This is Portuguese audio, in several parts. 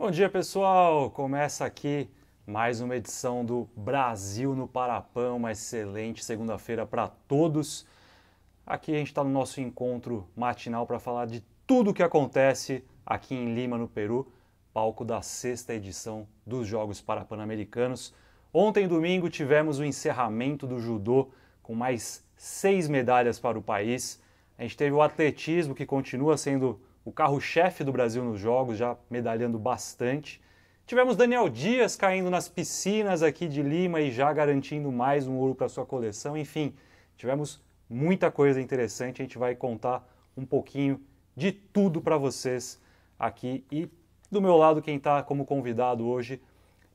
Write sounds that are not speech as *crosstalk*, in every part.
Bom dia, pessoal! Começa aqui mais uma edição do Brasil no Parapão, uma excelente segunda-feira para todos. Aqui a gente está no nosso encontro matinal para falar de tudo o que acontece aqui em Lima, no Peru, palco da sexta edição dos Jogos Parapan-Americanos. Ontem, domingo, tivemos o encerramento do judô com mais seis medalhas para o país. A gente teve o atletismo, que continua sendo o carro-chefe do Brasil nos Jogos, já medalhando bastante. Tivemos Daniel Dias caindo nas piscinas aqui de Lima e já garantindo mais um ouro para sua coleção. Enfim, tivemos muita coisa interessante. A gente vai contar um pouquinho de tudo para vocês aqui. E do meu lado, quem está como convidado hoje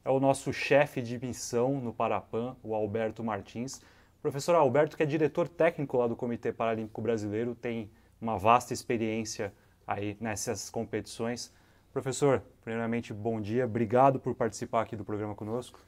é o nosso chefe de missão no Parapan, o Alberto Martins. O professor Alberto, que é diretor técnico lá do Comitê Paralímpico Brasileiro, tem uma vasta experiência aí nessas competições. Professor, primeiramente, bom dia. Obrigado por participar aqui do programa conosco.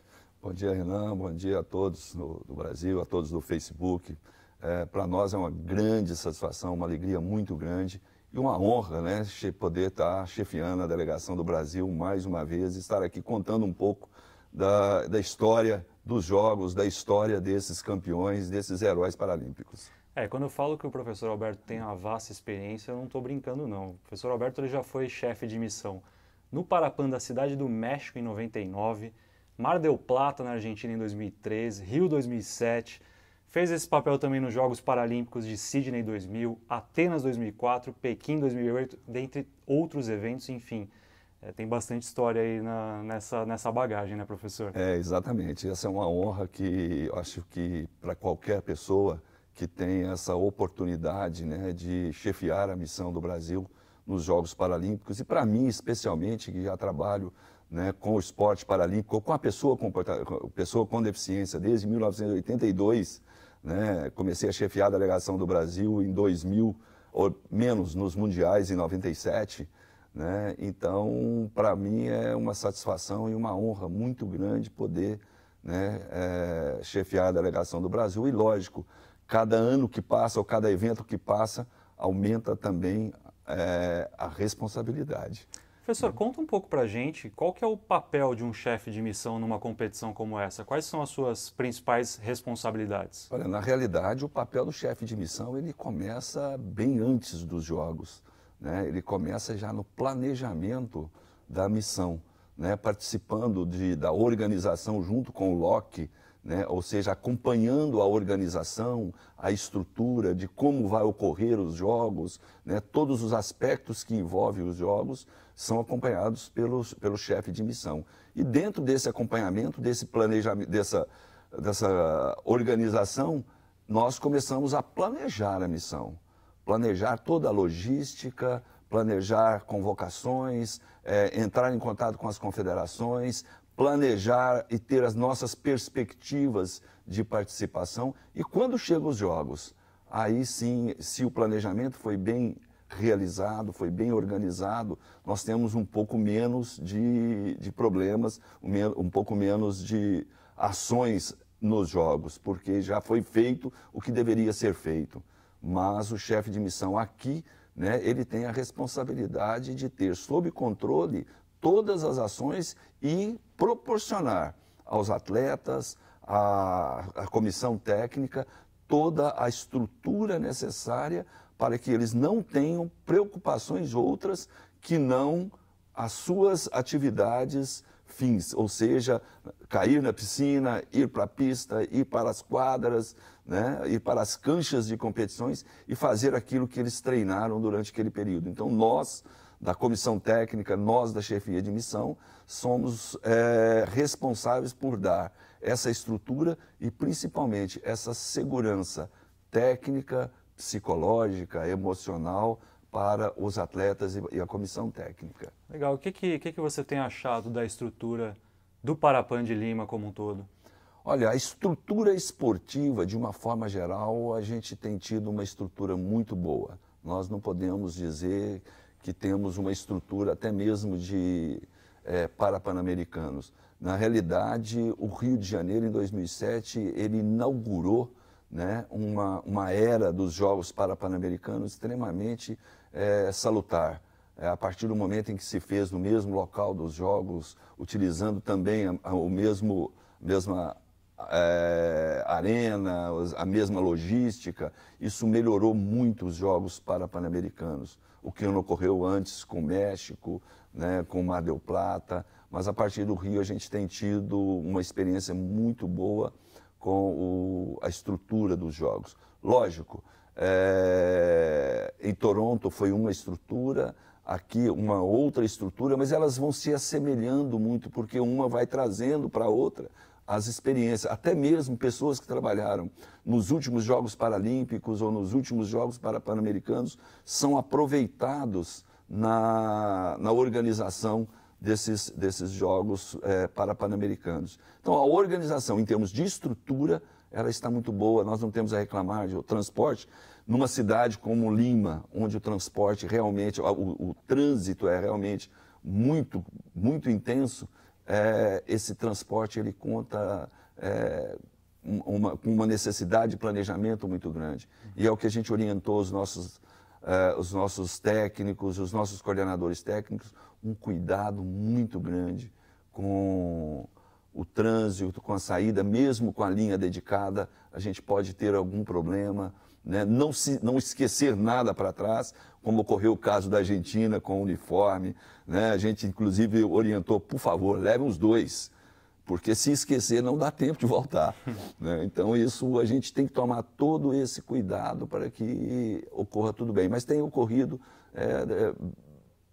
Bom dia, Renan. Bom dia a todos no, do Brasil, a todos do Facebook. É, Para nós é uma grande satisfação, uma alegria muito grande e uma honra né, poder estar tá chefiando a delegação do Brasil mais uma vez, estar aqui contando um pouco da, da história dos jogos, da história desses campeões, desses heróis paralímpicos. É, quando eu falo que o professor Alberto tem uma vasta experiência, eu não estou brincando, não. O professor Alberto ele já foi chefe de missão no Parapan da Cidade do México em 99, Mar del Plata na Argentina em 2013, Rio 2007, fez esse papel também nos Jogos Paralímpicos de Sydney 2000, Atenas 2004, Pequim 2008, dentre outros eventos, enfim. É, tem bastante história aí na, nessa, nessa bagagem, né, professor? É, exatamente. Essa é uma honra que eu acho que para qualquer pessoa que tem essa oportunidade né, de chefiar a missão do Brasil nos Jogos Paralímpicos. E para mim, especialmente, que já trabalho né, com o esporte paralímpico, com a pessoa com, pessoa com deficiência desde 1982, né, comecei a chefiar a delegação do Brasil em 2000, ou menos nos mundiais em 97. Né? Então, para mim é uma satisfação e uma honra muito grande poder né, é, chefiar a delegação do Brasil. E lógico, cada ano que passa ou cada evento que passa aumenta também é, a responsabilidade. Professor, conta um pouco para a gente qual que é o papel de um chefe de missão numa competição como essa? Quais são as suas principais responsabilidades? Olha, na realidade, o papel do chefe de missão ele começa bem antes dos jogos. Né? Ele começa já no planejamento da missão, né? participando de, da organização junto com o LOC, né? ou seja, acompanhando a organização, a estrutura de como vai ocorrer os jogos, né? todos os aspectos que envolvem os jogos são acompanhados pelos, pelo chefe de missão. E dentro desse acompanhamento, desse planejamento, dessa, dessa organização, nós começamos a planejar a missão, planejar toda a logística, planejar convocações, é, entrar em contato com as confederações, planejar e ter as nossas perspectivas de participação. E quando chegam os jogos, aí sim, se o planejamento foi bem realizado, foi bem organizado, nós temos um pouco menos de, de problemas, um pouco menos de ações nos jogos, porque já foi feito o que deveria ser feito. Mas o chefe de missão aqui, né, ele tem a responsabilidade de ter sob controle todas as ações e proporcionar aos atletas, à, à comissão técnica, toda a estrutura necessária para que eles não tenham preocupações outras que não as suas atividades fins, ou seja, cair na piscina, ir para a pista, ir para as quadras, né, ir para as canchas de competições e fazer aquilo que eles treinaram durante aquele período. Então, nós, da comissão técnica, nós da chefia de missão, somos é, responsáveis por dar essa estrutura e principalmente essa segurança técnica, psicológica, emocional para os atletas e a comissão técnica. Legal. O que, que, que você tem achado da estrutura do Parapan de Lima como um todo? Olha, a estrutura esportiva, de uma forma geral, a gente tem tido uma estrutura muito boa. Nós não podemos dizer que temos uma estrutura até mesmo de é, eh, para pan-americanos. Na realidade, o Rio de Janeiro, em 2007, ele inaugurou né, uma, uma era dos Jogos para Pan-Americanos extremamente é, salutar. É, a partir do momento em que se fez no mesmo local dos Jogos, utilizando também a, a o mesmo, mesma é, arena, a mesma logística, isso melhorou muito os Jogos para Pan-Americanos o que não ocorreu antes com o México, né, com o Mar del Plata, mas a partir do Rio a gente tem tido uma experiência muito boa com o, a estrutura dos jogos. Lógico, é, em Toronto foi uma estrutura, aqui uma outra estrutura, mas elas vão se assemelhando muito, porque uma vai trazendo para a outra as experiências, até mesmo pessoas que trabalharam nos últimos Jogos Paralímpicos ou nos últimos Jogos para Pan-Americanos, são aproveitados na, na organização desses, desses Jogos é, eh, para Pan-Americanos. Então, a organização, em termos de estrutura, ela está muito boa, nós não temos a reclamar de o transporte. Numa cidade como Lima, onde o transporte realmente, o, o trânsito é realmente muito, muito intenso, é, esse transporte ele conta é, uma, uma necessidade de planejamento muito grande. E é o que a gente orientou os nossos, é, os nossos técnicos, os nossos coordenadores técnicos, um cuidado muito grande com o trânsito, com a saída, mesmo com a linha dedicada, a gente pode ter algum problema, né? não, se, não esquecer nada para trás, como ocorreu o caso da Argentina com o uniforme. Né? A gente, inclusive, orientou, por favor, leve os dois, porque se esquecer não dá tempo de voltar. *laughs* Né? Então, isso a gente tem que tomar todo esse cuidado para que ocorra tudo bem. Mas tem ocorrido é, é,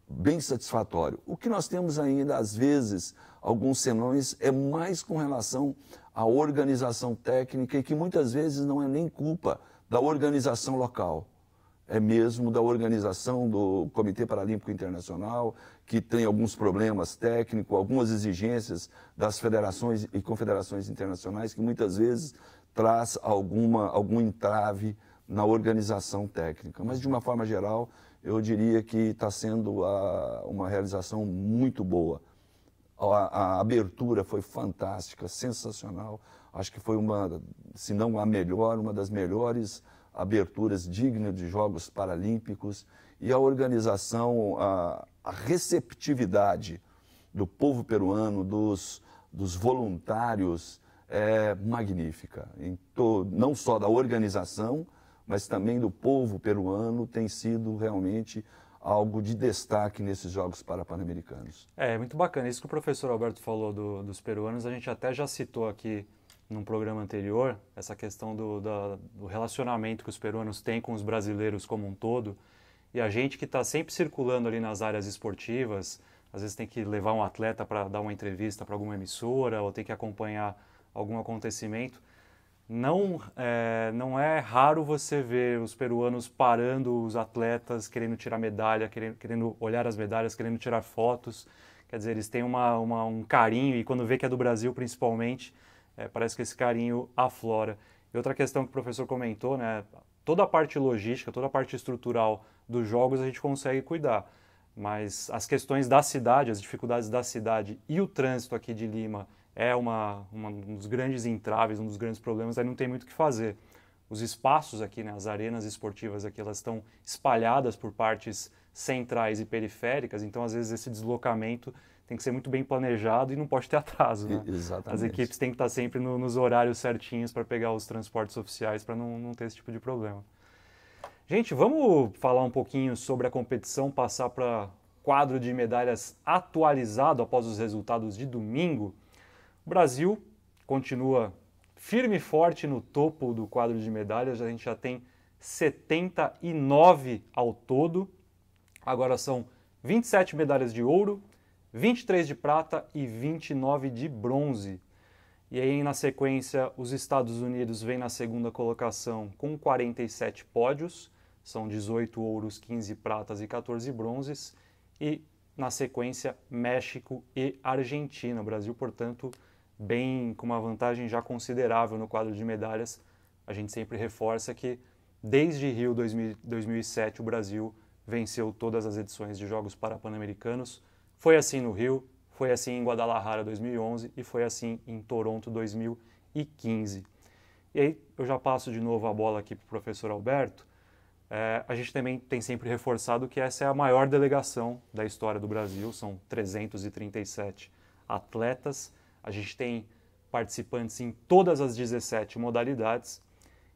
bem satisfatório. O que nós temos ainda, às vezes, alguns senões, é mais com relação à organização técnica e que muitas vezes não é nem culpa da organização local é mesmo da organização do Comitê Paralímpico Internacional, que tem alguns problemas técnicos, algumas exigências das federações e confederações internacionais, que muitas vezes traz alguma, algum entrave na organização técnica. Mas, de uma forma geral, eu diria que está sendo a, uma realização muito boa. A, a, abertura foi fantástica, sensacional. Acho que foi uma, se não a melhor, uma das melhores aberturas dignas de Jogos Paralímpicos e a organização, a, a receptividade do povo peruano, dos, dos voluntários, é magnífica. To, não só da organização, mas também do povo peruano, tem sido realmente algo de destaque nesses Jogos Parapan-Americanos. É, muito bacana. Isso que o professor Alberto falou do, dos peruanos, a gente até já citou aqui num programa anterior, essa questão do, do relacionamento que os peruanos têm com os brasileiros como um todo. E a gente que está sempre circulando ali nas áreas esportivas, às vezes tem que levar um atleta para dar uma entrevista para alguma emissora ou tem que acompanhar algum acontecimento. Não é, não é raro você ver os peruanos parando os atletas, querendo tirar medalha, querendo, querendo olhar as medalhas, querendo tirar fotos. Quer dizer, eles têm uma, uma, um carinho e quando vê que é do Brasil, principalmente, é, parece que esse carinho aflora. E outra questão que o professor comentou, né, toda a parte logística, toda a parte estrutural dos jogos a gente consegue cuidar, mas as questões da cidade, as dificuldades da cidade e o trânsito aqui de Lima é uma, uma um dos grandes entraves, um dos grandes problemas, aí não tem muito o que fazer. Os espaços aqui, né, as arenas esportivas aqui, elas estão espalhadas por partes centrais e periféricas, então às vezes esse deslocamento tem que ser muito bem planejado e não pode ter *laughs* atraso. Né? Exatamente. As equipes têm que estar sempre no, nos horários certinhos para pegar os transportes oficiais para não, não ter esse tipo de problema. Gente, vamos falar um pouquinho sobre a competição, passar para quadro de medalhas atualizado após os resultados de domingo. O Brasil continua firme e forte no topo do quadro de medalhas, a gente já tem 79 ao todo. Agora são 27 medalhas de ouro, 23 de prata e 29 de bronze. E aí, na sequência, os Estados Unidos vêm na segunda colocação com 47 pódios, são 18 ouros, 15 pratas e 14 bronzes. E na sequência, México e Argentina. O Brasil, portanto, bem com uma vantagem já considerável no quadro de medalhas. A gente sempre reforça que desde Rio 2000, 2007 o Brasil venceu todas as edições de Jogos Parapan-Americanos. Foi assim no Rio, foi assim em Guadalajara 2011 e foi assim em Toronto 2015. E aí eu já passo de novo a bola aqui para o professor Alberto. É, a gente também tem sempre reforçado que essa é a maior delegação da história do Brasil, são 337 atletas. A gente tem participantes em todas as 17 modalidades.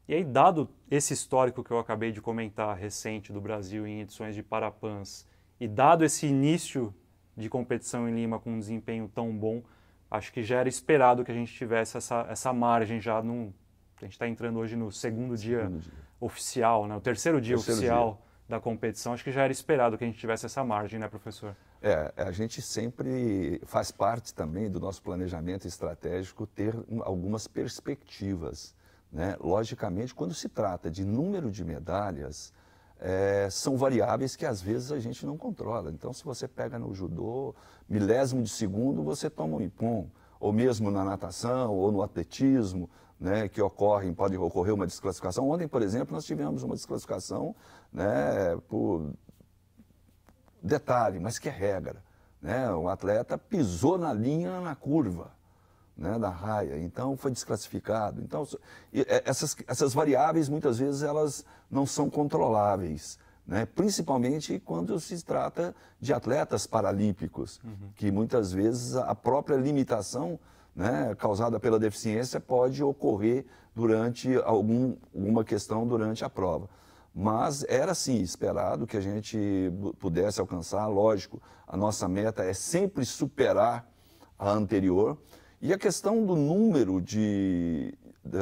E aí, dado esse histórico que eu acabei de comentar recente do Brasil em edições de Parapans, e dado esse início de competição em Lima com um desempenho tão bom, acho que já era esperado que a gente tivesse essa, essa margem já no A gente está entrando hoje no segundo, dia, segundo dia, oficial, né? o terceiro dia terceiro oficial dia. da competição. Acho que já era esperado que a gente tivesse essa margem, né, professor? É, a gente sempre faz parte também do nosso planejamento estratégico ter algumas perspectivas. Né? Logicamente, quando se trata de número de medalhas, é, são variáveis que às vezes a gente não controla. Então, se você pega no judô, milésimo de segundo, você toma um ipom, ou mesmo na natação, ou no atletismo, né, que ocorrem, pode ocorrer uma desclassificação. Ontem, por exemplo, nós tivemos uma desclassificação né, por detalhe, mas que é regra. Né? O atleta pisou na linha na curva né, da raia, então foi desclassificado. Então, é, essas, essas variáveis, muitas vezes, elas não são controláveis. Né? principalmente quando se trata de atletas paralímpicos, uhum. que muitas vezes a própria limitação né, causada pela deficiência pode ocorrer durante algum, alguma questão durante a prova. Mas era sim esperado que a gente pudesse alcançar, lógico, a nossa meta é sempre superar a anterior. E a questão do número de,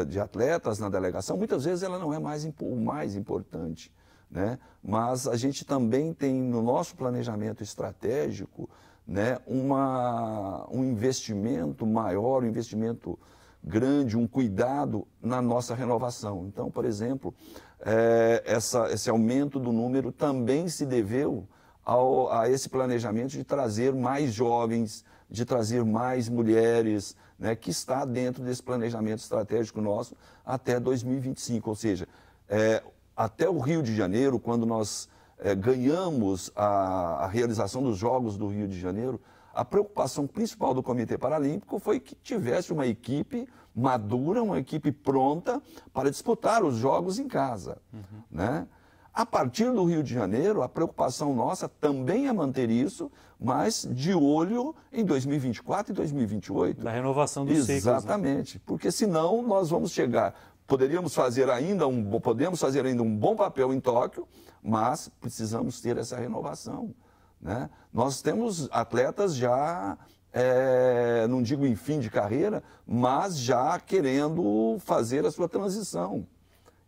de atletas na delegação, muitas vezes ela não é mais o mais importante. Né? Mas a gente também tem no nosso planejamento estratégico né, uma, um investimento maior, um investimento grande, um cuidado na nossa renovação. Então, por exemplo, é, essa, esse aumento do número também se deveu ao, a esse planejamento de trazer mais jovens, de trazer mais mulheres, né, que está dentro desse planejamento estratégico nosso até 2025. Ou seja, é, até o Rio de Janeiro, quando nós é, ganhamos a, a realização dos Jogos do Rio de Janeiro, a preocupação principal do Comitê Paralímpico foi que tivesse uma equipe madura, uma equipe pronta para disputar os Jogos em casa. Uhum. Né? A partir do Rio de Janeiro, a preocupação nossa também é manter isso, mas de olho em 2024 e 2028. Da renovação dos ciclos. Né? Exatamente, né? porque senão nós vamos chegar. Poderíamos fazer ainda um, podemos fazer ainda um bom papel em Tóquio, mas precisamos ter essa renovação. Né? Nós temos atletas já, é, não digo em fim de carreira, mas já querendo fazer a sua transição.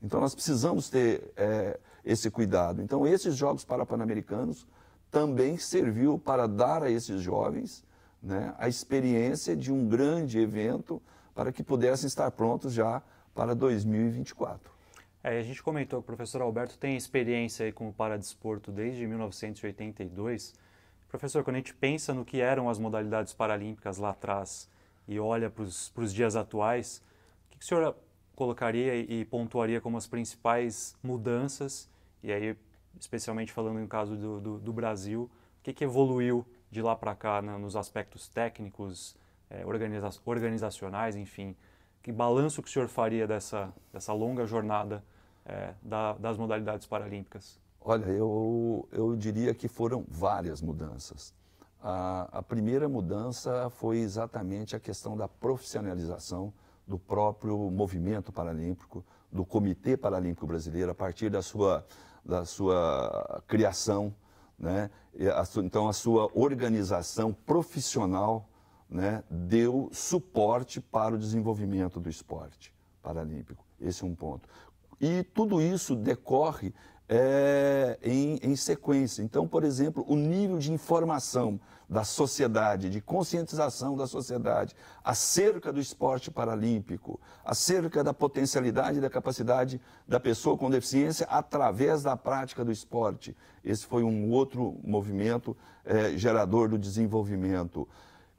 Então nós precisamos ter é, esse cuidado. Então, esses Jogos parapanamericanos americanos também serviu para dar a esses jovens né, a experiência de um grande evento para que pudessem estar prontos já para 2024. É, a gente comentou que o professor Alberto tem experiência aí com o paradesporto desde 1982. Professor, quando a gente pensa no que eram as modalidades paralímpicas lá atrás e olha para os dias atuais, o que, que o senhor colocaria e pontuaria como as principais mudanças e aí, especialmente falando no caso do, do, do Brasil, o que, que evoluiu de lá para cá né, nos aspectos técnicos, eh, organiza organizacionais, enfim? Que balanço que o senhor faria dessa, dessa longa jornada eh, da, das modalidades paralímpicas? Olha, eu, eu diria que foram várias mudanças. A, a primeira mudança foi exatamente a questão da profissionalização do próprio movimento paralímpico, do Comitê Paralímpico Brasileiro, a partir da sua da sua criação, né? A então a sua organização profissional né, deu suporte para o desenvolvimento do esporte paralímpico. Esse é um ponto. E tudo isso decorre é, em, em, sequência. Então, por exemplo, o nível de informação da sociedade, de conscientização da sociedade acerca do esporte paralímpico, acerca da potencialidade e da capacidade da pessoa com deficiência através da prática do esporte. Esse foi um outro movimento é, gerador do desenvolvimento.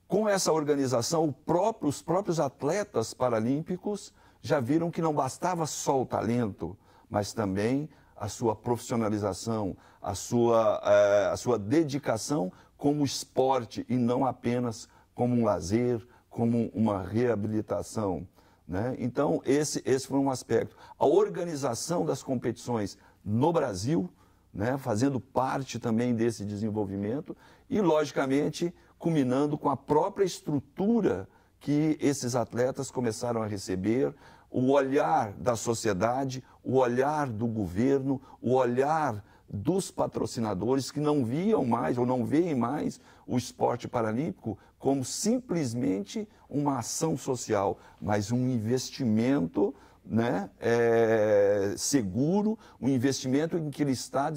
Com essa organização, próprio, os próprios atletas paralímpicos já viram que não bastava só o talento, mas também a sua profissionalização, a sua, eh, a sua dedicação como esporte e não apenas como um lazer, como uma reabilitação. Né? Então, esse, esse foi um aspecto. A organização das competições no Brasil, né? fazendo parte também desse desenvolvimento, e, logicamente, culminando com a própria estrutura que esses atletas começaram a receber o olhar da sociedade, o olhar do governo, o olhar dos patrocinadores que não viam mais ou não veem mais o esporte paralímpico como simplesmente uma ação social, mas um investimento né, é, seguro, um investimento em que ele está,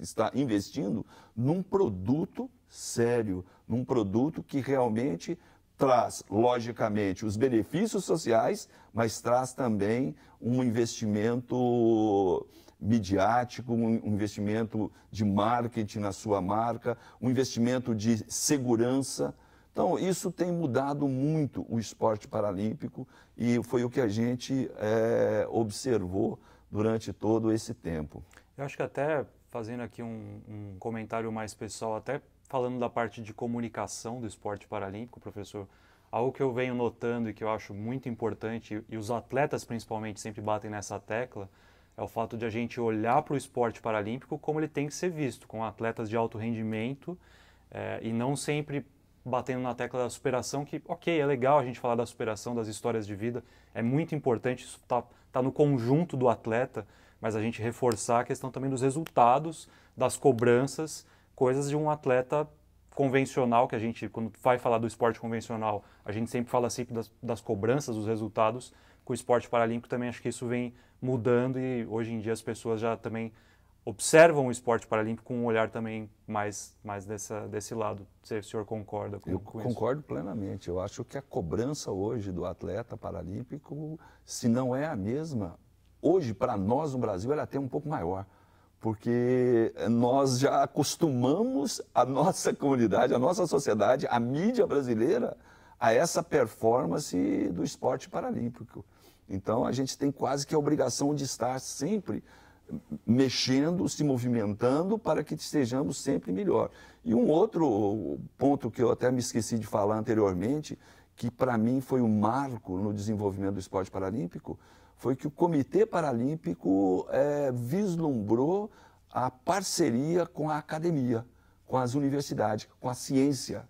está investindo num produto sério, num produto que realmente traz, logicamente, os benefícios sociais, mas traz também um investimento midiático, um investimento de marketing na sua marca, um investimento de segurança. Então, isso tem mudado muito o esporte paralímpico e foi o que a gente é, observou durante todo esse tempo. Eu acho que até fazendo aqui um, um comentário mais pessoal, até falando da parte de comunicação do esporte paralímpico, professor, algo que eu venho notando e que eu acho muito importante, e os atletas principalmente sempre batem nessa tecla, é o fato de a gente olhar para o esporte paralímpico como ele tem que ser visto, com atletas de alto rendimento é, e não sempre batendo na tecla da superação, que, ok, é legal a gente falar da superação, das histórias de vida, é muito importante, isso está tá no conjunto do atleta, mas a gente reforçar a questão também dos resultados, das cobranças coisas de um atleta convencional, que a gente, quando vai falar do esporte convencional, a gente sempre fala sempre das, das cobranças, dos resultados, com o esporte paralímpico também acho que isso vem mudando e hoje em dia as pessoas já também observam o esporte paralímpico com um olhar também mais, mais dessa, desse lado. Se o senhor concorda com, Eu com isso? Eu concordo plenamente. Eu acho que a cobrança hoje do atleta paralímpico, se não é a mesma, hoje para nós no Brasil ela é até um pouco maior porque nós já acostumamos a nossa *laughs* comunidade, a nossa sociedade, a mídia brasileira a essa performance do esporte paralímpico. Então a gente tem quase que a obrigação de estar sempre mexendo, se movimentando para que estejamos sempre melhor. E um outro ponto que eu até me esqueci de falar anteriormente, que para mim foi um marco no desenvolvimento do esporte paralímpico, foi que o Comitê Paralímpico é, vislumbrou a parceria com a academia, com as universidades, com a ciência.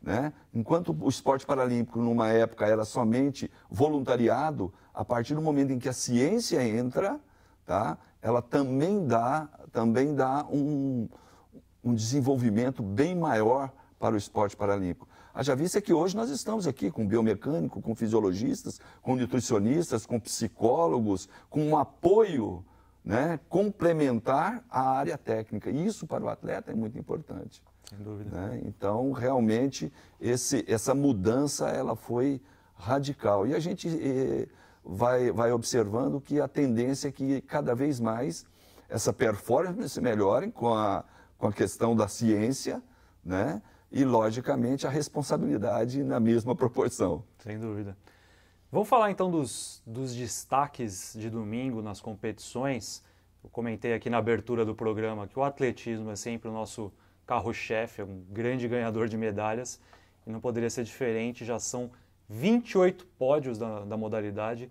Né? Enquanto o esporte paralímpico, numa época, era somente voluntariado, a partir do momento em que a ciência entra, tá? ela também dá, também dá um, um desenvolvimento bem maior para o esporte paralímpico. Haja vista é que hoje nós estamos aqui com biomecânico, com fisiologistas, com nutricionistas, com psicólogos, com um apoio né, complementar à área técnica. Isso para o atleta é muito importante. Sem dúvida. Né? Então, realmente, esse, essa mudança ela foi radical. E a gente eh, vai, vai observando que a tendência é que cada vez mais essa performance melhore com a, com a questão da ciência, né? e, logicamente, a responsabilidade na mesma proporção. Sem dúvida. Vamos falar então dos, dos destaques de domingo nas competições. Eu comentei aqui na abertura do programa que o atletismo é sempre o nosso carro-chefe, é um grande ganhador de medalhas e não poderia ser diferente, já são 28 pódios da, da modalidade.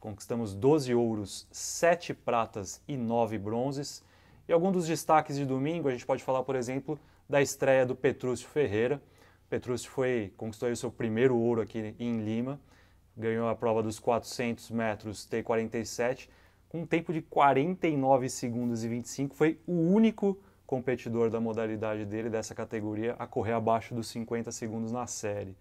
Conquistamos 12 ouros, 7 pratas e 9 bronzes. E algum dos destaques de domingo, a gente pode falar, por exemplo, da estreia do Petrúcio Ferreira. Petrúcio foi, conquistou seu primeiro ouro aqui em Lima, ganhou a prova dos 400 metros T47 com um tempo de 49 segundos e 25. Foi o único competidor da modalidade dele, dessa categoria, a correr abaixo dos 50 segundos na série.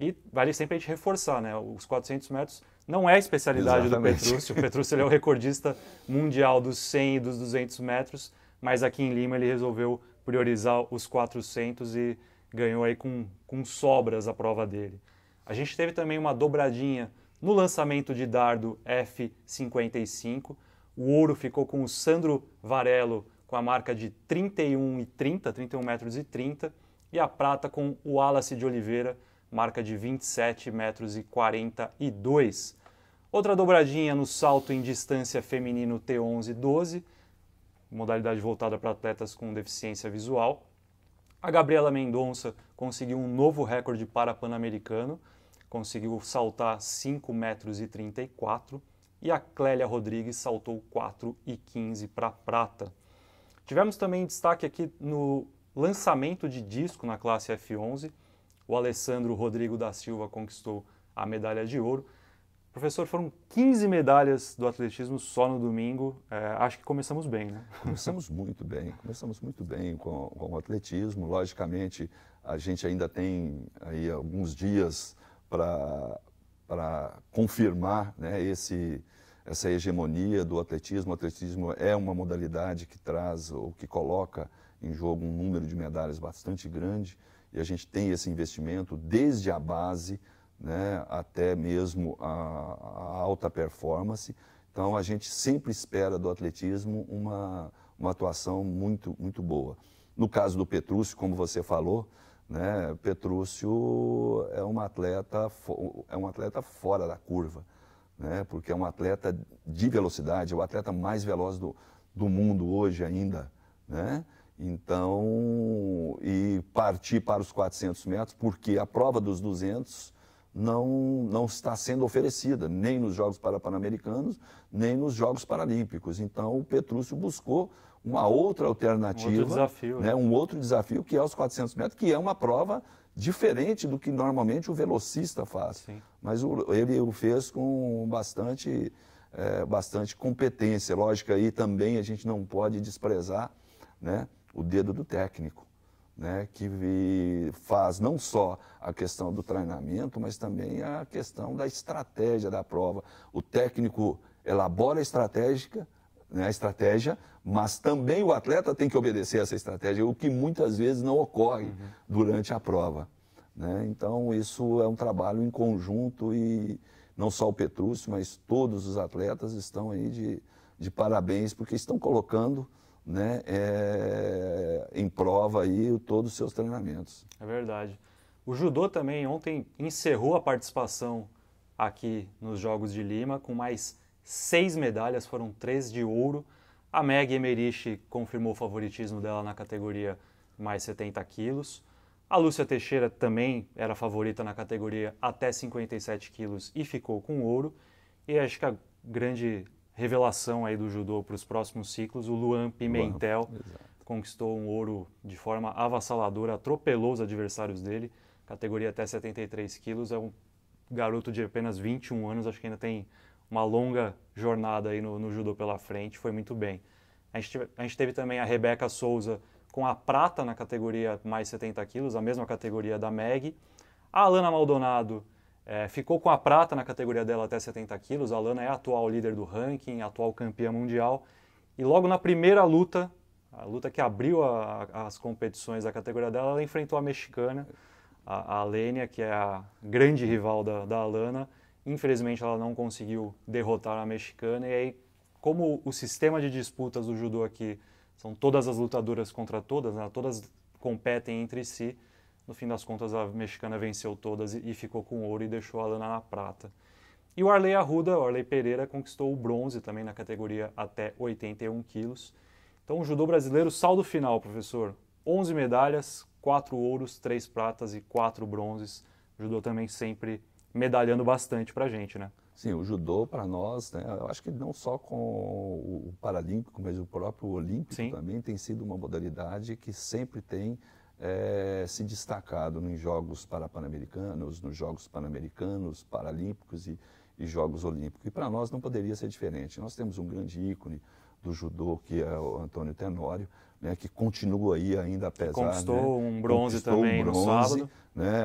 E vale sempre a gente reforçar, né? Os 400 metros não é a especialidade Exatamente. do Petrúcio. O Petrúcio é o recordista mundial dos 100 e dos 200 metros, mas aqui em Lima ele resolveu priorizar os 400 e ganhou aí com, com sobras a prova dele. A gente teve também uma dobradinha no lançamento de dardo F55. O ouro ficou com o Sandro Varelo com a marca de 31 e 30, 31 metros e 30, e a prata com o Wallace de Oliveira, marca de 27 metros e 42. Outra dobradinha no salto em distância feminino T11 12 modalidade voltada para atletas com deficiência visual. A Gabriela Mendonça conseguiu um novo recorde para pan-americano, conseguiu saltar 5 metros e 34 e a Clélia Rodrigues saltou 4 e 15 para prata. Tivemos também destaque aqui no lançamento de disco na classe F11. O Alessandro Rodrigo da Silva conquistou a medalha de ouro Professor, foram 15 medalhas do atletismo só no domingo. É, acho que começamos bem, né? *laughs* Começamos muito bem, começamos muito bem com, com, o atletismo. Logicamente, a gente ainda tem aí alguns dias para confirmar né, esse, essa hegemonia do atletismo. O atletismo é uma modalidade que traz ou que coloca em jogo um número de medalhas bastante grande e a gente tem esse investimento desde a base né, até mesmo a, a, alta performance. Então a gente sempre espera do atletismo uma, uma atuação muito, muito boa. No caso do Petrúcio, como você falou, né, Petrúcio é um atleta é um atleta fora da curva, né, porque é um atleta de velocidade, é o atleta mais veloz do, do mundo hoje ainda, né? Então, e partir para os 400 metros, porque a prova dos 200 não, não está sendo oferecida, nem nos Jogos Parapanamericanos, nem nos Jogos Paralímpicos. Então, o Petrúcio buscou uma outra alternativa, um outro desafio, né? né? um outro desafio que é os 400 metros, que é uma prova diferente do que normalmente o velocista faz. Sim. Mas o, ele o fez com bastante, é, bastante competência. Lógico, aí também a gente não pode desprezar né, o dedo do técnico né, que faz não só a questão do treinamento, mas também a questão da estratégia da prova. O técnico elabora a estratégia, né, a estratégia, mas também o atleta tem que obedecer essa estratégia, o que muitas vezes não ocorre uhum. durante a prova. Né? Então, isso é um trabalho em conjunto e não só o Petrúcio, mas todos os atletas estão aí de, de parabéns, porque estão colocando né, é, em prova aí todos os seus treinamentos. É verdade. O judô também ontem encerrou a participação aqui nos Jogos de Lima com mais seis medalhas, foram três de ouro. A Meg Emerich confirmou o favoritismo dela na categoria mais 70 quilos. A Lúcia Teixeira também era favorita na categoria até 57 quilos e ficou com ouro. E acho que a grande revelação aí do judô para os próximos ciclos, o Luan Pimentel Luan, conquistou um ouro de forma avassaladora, atropelou os adversários dele, categoria até 73 quilos, é um garoto de apenas 21 anos, acho que ainda tem uma longa jornada aí no, no judô pela frente, foi muito bem. A gente, a gente teve também a Rebeca Souza com a prata na categoria mais 70 quilos, a mesma categoria da Meg. A Alana Maldonado é, ficou com a prata na categoria dela até 70 quilos. A Lana é a atual líder do ranking, atual campeã mundial. E logo na primeira luta, a luta que abriu a, a, as competições da categoria dela, ela enfrentou a mexicana, a, a Lênia, que é a grande rival da, da Lana. Infelizmente, ela não conseguiu derrotar a mexicana. E aí, como o sistema de disputas do judô aqui são todas as lutadoras contra todas, né? todas competem entre si, no fim das contas, a mexicana venceu todas e ficou com ouro e deixou a Lana na prata. E o Arley Arruda, o Arley Pereira, conquistou o bronze também na categoria até 81 quilos. Então, o judô brasileiro, saldo final, professor: 11 medalhas, 4 ouros, 3 pratas e 4 bronzes. O judô também sempre medalhando bastante para gente, né? Sim, o judô para nós, né, eu acho que não só com o Paralímpico, mas o próprio Olímpico Sim. também tem sido uma modalidade que sempre tem é, se destacado nos Jogos Parapanamericanos, nos Jogos Panamericanos, Paralímpicos e, e Jogos Olímpicos. E para nós não poderia ser diferente. Nós temos um grande ícone do judô, que é o Antônio Tenório, né, que continua aí ainda apesar... Conquistou né, um bronze conquistou também um bronze, no sábado. Né,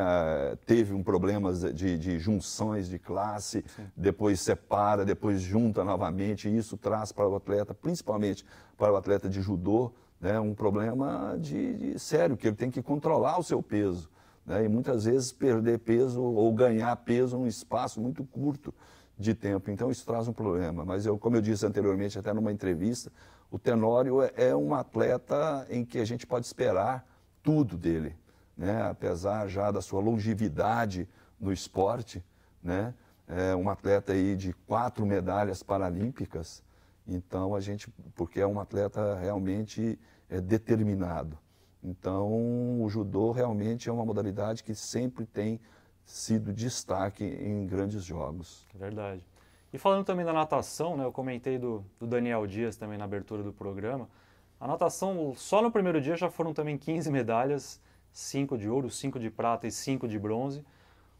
eh, teve um problemas de, de junções de classe, Sim. depois separa, depois junta novamente, e isso traz para o atleta, principalmente para o atleta de judô, né, um problema de, de, sério, que ele tem que controlar o seu peso. Né, e muitas vezes perder peso ou ganhar peso num espaço muito curto de tempo. Então isso traz um problema. Mas eu, como eu disse anteriormente, até numa entrevista, o Tenório é, é um atleta em que a gente pode esperar tudo dele, né? apesar já da sua longevidade no esporte, né? É um atleta aí de quatro medalhas paralímpicas. Então a gente, porque é um atleta realmente é, determinado. Então, o judô realmente é uma modalidade que sempre tem sido destaque em grandes jogos. Verdade. E falando também da natação, né, eu comentei do, do Daniel Dias também na abertura do programa. A natação, só no primeiro dia já foram também 15 medalhas, 5 de ouro, 5 de prata e 5 de bronze.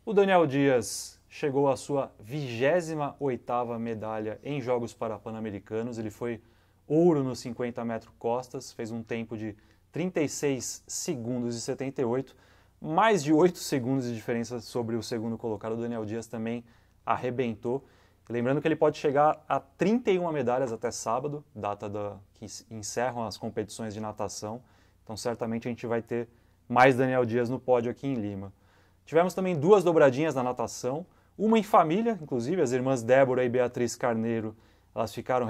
O Daniel Dias chegou à sua 28 medalha em Jogos para Pan-Americanos, ele foi ouro nos 50 metros costas, fez um tempo de 36 segundos e 78, mais de 8 segundos de diferença sobre o segundo colocado. O Daniel Dias também arrebentou. Lembrando que ele pode chegar a 31 medalhas até sábado, data da, que encerram as competições de natação. Então, certamente a gente vai ter mais Daniel Dias no pódio aqui em Lima. Tivemos também duas dobradinhas na natação, uma em família, inclusive as irmãs Débora e Beatriz Carneiro elas ficaram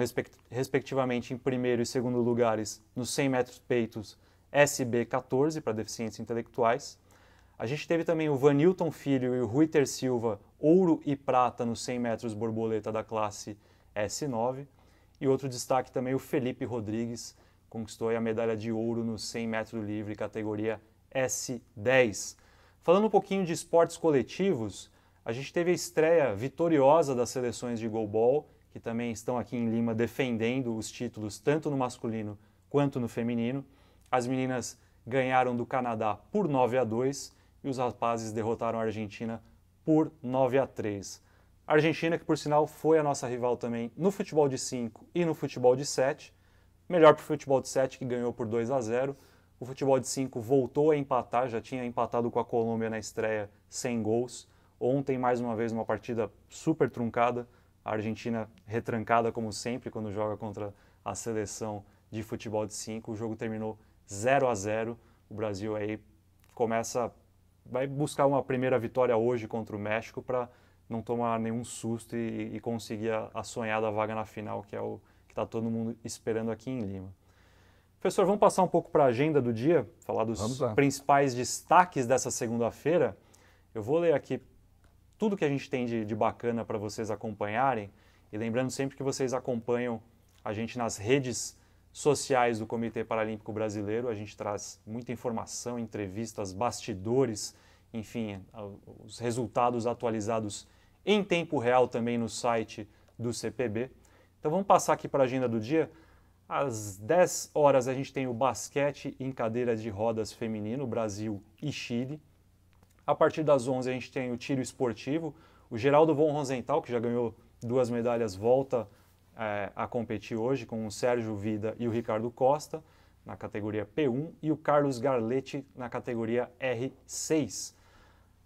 respectivamente em primeiro e segundo lugares nos 100 metros peitos SB14 para deficientes intelectuais. A gente teve também o Vanilton Filho e o Ruiter Silva, ouro e prata nos 100 metros borboleta da classe S9. E outro destaque também o Felipe Rodrigues, conquistou a medalha de ouro nos 100 metros livre, categoria S10. Falando um pouquinho de esportes coletivos, a gente teve a estreia vitoriosa das seleções de goalball que também estão aqui em Lima defendendo os títulos tanto no masculino quanto no feminino. As meninas ganharam do Canadá por 9 a 2 e os rapazes derrotaram a Argentina por 9 a 3. A Argentina, que por sinal foi a nossa rival também no futebol de 5 e no futebol de 7. Melhor para o futebol de 7, que ganhou por 2 a 0. O futebol de 5 voltou a empatar, já tinha empatado com a Colômbia na estreia sem gols. Ontem, mais uma vez, uma partida super truncada. A Argentina retrancada como sempre quando joga contra a seleção de futebol de 5. O jogo terminou 0 a 0. O Brasil aí começa vai buscar uma primeira vitória hoje contra o México para não tomar nenhum susto e, e conseguir a, a, sonhada vaga na final, que é o que está todo mundo esperando aqui em Lima. Professor, vamos passar um pouco para a agenda do dia, falar dos principais destaques dessa segunda-feira. Eu vou ler aqui tudo que a gente tem de, de bacana para vocês acompanharem. E lembrando sempre que vocês acompanham a gente nas redes sociais do Comitê Paralímpico Brasileiro, a gente traz muita informação, entrevistas, bastidores, enfim, os resultados atualizados em tempo real também no site do CPB. Então vamos passar aqui para a agenda do dia. Às 10 horas a gente tem o basquete em cadeiras de rodas feminino, Brasil e Chile. A partir das 11 a gente tem o tiro esportivo. O Geraldo von Rosenthal, que já ganhou duas medalhas, volta é, a competir hoje com o Sérgio Vida e o Ricardo Costa na categoria P1 e o Carlos Garletti na categoria R6.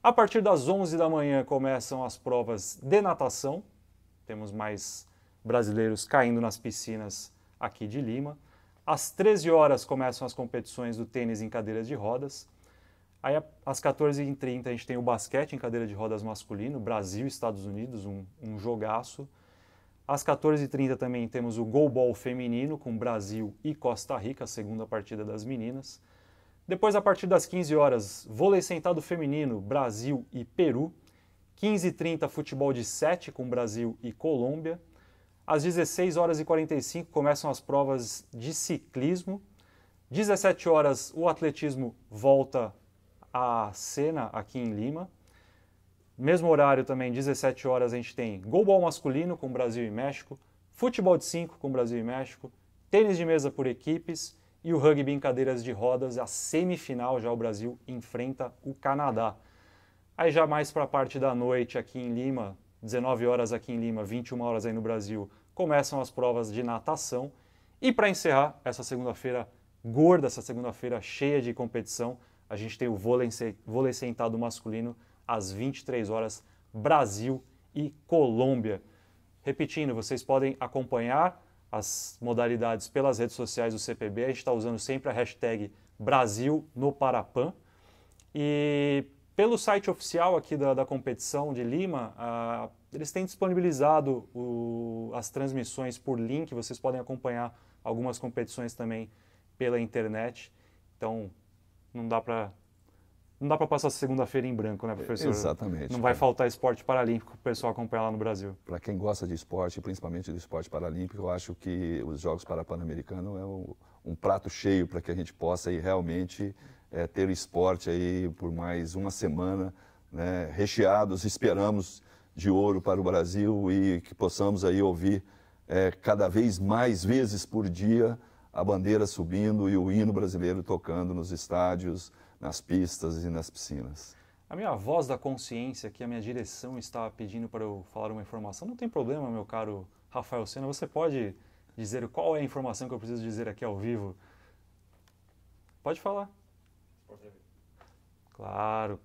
A partir das 11 da manhã começam as provas de natação. Temos mais brasileiros caindo nas piscinas aqui de Lima. Às 13 horas começam as competições do tênis em cadeiras de rodas. Aí, às 14h30, a gente tem o basquete em cadeira de rodas masculino, Brasil e Estados Unidos, um, um jogaço. Às 14h30 também temos o goalball feminino com Brasil e Costa Rica, a segunda partida das meninas. Depois, a partir das 15 horas, vôlei sentado feminino, Brasil e Peru. 15h30, futebol de 7 com Brasil e Colômbia. Às 16 horas e 45 começam as provas de ciclismo. 17 horas, o atletismo volta a cena aqui em Lima. Mesmo horário também, 17 horas, a gente tem golbol masculino com Brasil e México, futebol de 5 com Brasil e México, tênis de mesa por equipes e o rugby em cadeiras de rodas, a semifinal já o Brasil enfrenta o Canadá. Aí já mais para a parte da noite aqui em Lima, 19 horas aqui em Lima, 21 horas aí no Brasil, começam as provas de natação. E para encerrar essa segunda-feira gorda, essa segunda-feira cheia de competição, a gente tem o vôlei, sentado masculino às 23 horas, Brasil e Colômbia. Repetindo, vocês podem acompanhar as modalidades pelas redes sociais do CPB. A gente está usando sempre a hashtag Brasil no Parapan. E pelo site oficial aqui da, da competição de Lima, eles têm disponibilizado o, as transmissões por link. Vocês podem acompanhar algumas competições também pela internet. Então, não dá para não dá para passar segunda-feira em branco, né, professor? Exatamente. Não vai cara. faltar esporte paralímpico para o pessoal acompanhar lá no Brasil. Para quem gosta de esporte, principalmente do esporte paralímpico, eu acho que os Jogos para Pan-Americano é um, um, prato cheio para que a gente possa ir realmente é, ter esporte aí por mais uma semana, né, recheados, esperamos de ouro para o Brasil e que possamos aí ouvir é, cada vez mais vezes por dia a bandeira subindo e o hino brasileiro tocando nos estádios, nas pistas e nas piscinas. A minha voz da consciência, que a minha direção estava pedindo para eu falar uma informação, não tem problema, meu caro Rafael Sena, você pode dizer qual é a informação que eu preciso dizer aqui ao vivo? Pode falar. Claro,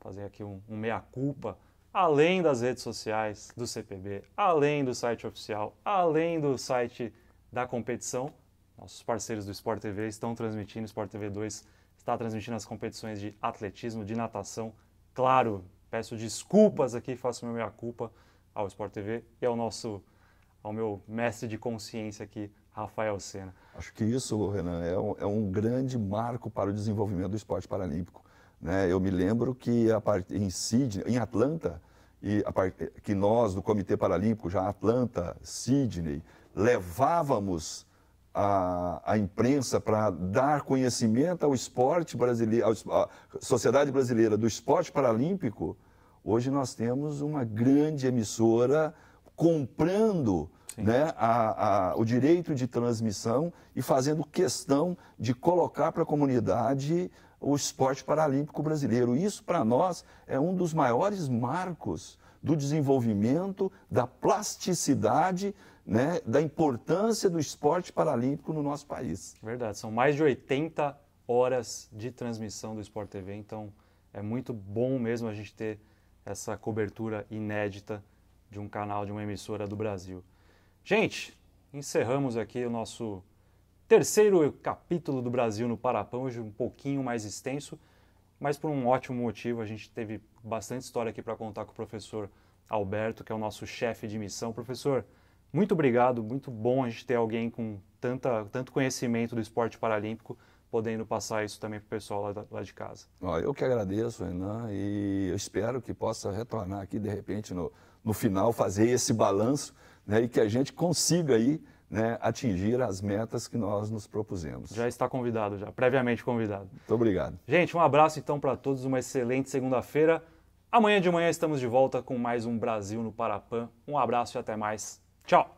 fazer aqui um, um meia-culpa. Além das redes sociais do CPB, além do site oficial, além do site da competição, nossos parceiros do Sport TV estão transmitindo, o Sport TV 2 está transmitindo as competições de atletismo, de natação. Claro, peço desculpas aqui, faço minha meia culpa ao Sport TV e ao nosso ao meu mestre de consciência aqui, Rafael Sena. Acho que isso, Renan, é um, é um grande marco para o desenvolvimento do esporte paralímpico. Né? Eu me lembro que a part... em Sydney, em Atlanta, e part... que nós do Comitê Paralímpico, já Atlanta, Sydney, levávamos a, a imprensa para dar conhecimento ao esporte brasileiro, à sociedade brasileira do esporte paralímpico, hoje nós temos uma grande emissora comprando né, a, a, o direito de transmissão e fazendo questão de colocar para a comunidade o esporte paralímpico brasileiro. Isso, para nós, é um dos maiores marcos do desenvolvimento, da plasticidade né, da importância do esporte paralímpico no nosso país. Verdade, são mais de 80 horas de transmissão do Sport TV, então é muito bom mesmo a gente ter essa cobertura inédita de um canal, de uma emissora do Brasil. Gente, encerramos aqui o nosso terceiro capítulo do Brasil no Parapão, hoje um pouquinho mais extenso, mas por um ótimo motivo. A gente teve bastante história aqui para contar com o professor Alberto, que é o nosso chefe de missão. Professor, muito obrigado, muito bom a gente ter alguém com tanta, tanto conhecimento do esporte paralímpico podendo passar isso também para o pessoal lá, lá, de casa. Ó, eu que agradeço, Renan, e espero que possa retornar aqui de repente no, no final, fazer esse balanço né, e que a gente consiga aí né, atingir as metas que nós nos propusemos. Já está convidado, já previamente convidado. Muito obrigado. Gente, um abraço então para todos, uma excelente segunda-feira. Amanhã de manhã estamos de volta com mais um Brasil no Parapan. Um abraço e até mais. Ciao!